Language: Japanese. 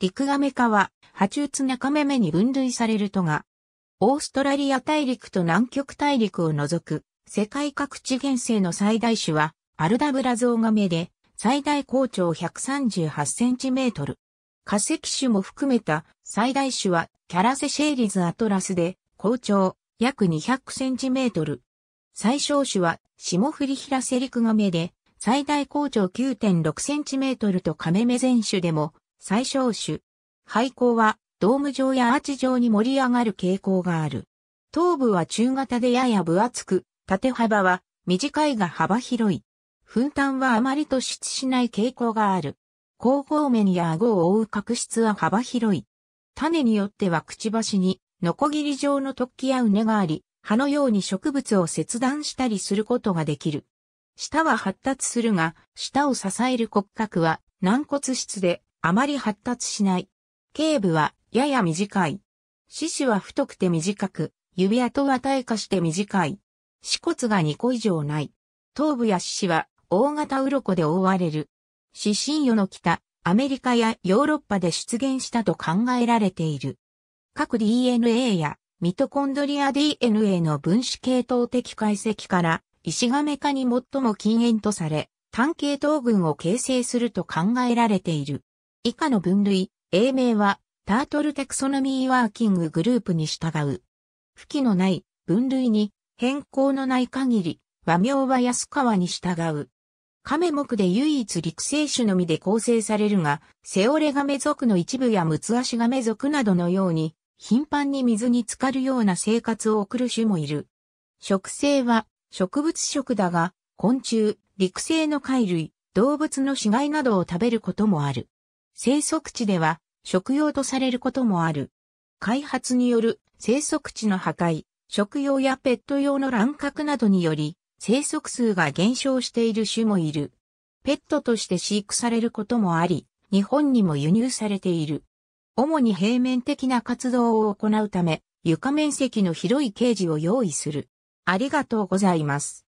陸亀科は、ハチュツナカメ目に分類されるとが、オーストラリア大陸と南極大陸を除く、世界各地原生の最大種は、アルダブラゾウガメで、最大高長138センチメートル。化石種も含めた最大種は、キャラセシェーリズアトラスで、高長約200センチメートル。最小種は、シモフリヒラセリクガメで、最大高長9.6センチメートルとカメメ全種でも、最小種。廃校は、ドーム状やアーチ状に盛り上がる傾向がある。頭部は中型でやや分厚く、縦幅は短いが幅広い。粉炭はあまり突出しない傾向がある。後方面や顎を覆う角質は幅広い。種によってはくちばしに、ノコギリ状の突起や畝があり、葉のように植物を切断したりすることができる。舌は発達するが、舌を支える骨格は軟骨質で、あまり発達しない。頸部はやや短い。四肢は太くて短く、指跡は退化して短い。歯骨が2個以上ない。頭部や四肢は大型鱗で覆われる。四神魚の北、アメリカやヨーロッパで出現したと考えられている。各 DNA やミトコンドリア DNA の分子系統的解析から石亀化に最も禁煙とされ、単系統群を形成すると考えられている。以下の分類、英名は、タートルテクソノミーワーキンググループに従う。吹きのない分類に変更のない限り、和名は安川に従う。亀目で唯一陸生種のみで構成されるが、セオレガメ属の一部やムツアシガメ属などのように、頻繁に水に浸かるような生活を送る種もいる。食性は植物食だが、昆虫、陸生の貝類、動物の死骸などを食べることもある。生息地では食用とされることもある。開発による生息地の破壊、食用やペット用の乱獲などにより、生息数が減少している種もいる。ペットとして飼育されることもあり、日本にも輸入されている。主に平面的な活動を行うため、床面積の広いケージを用意する。ありがとうございます。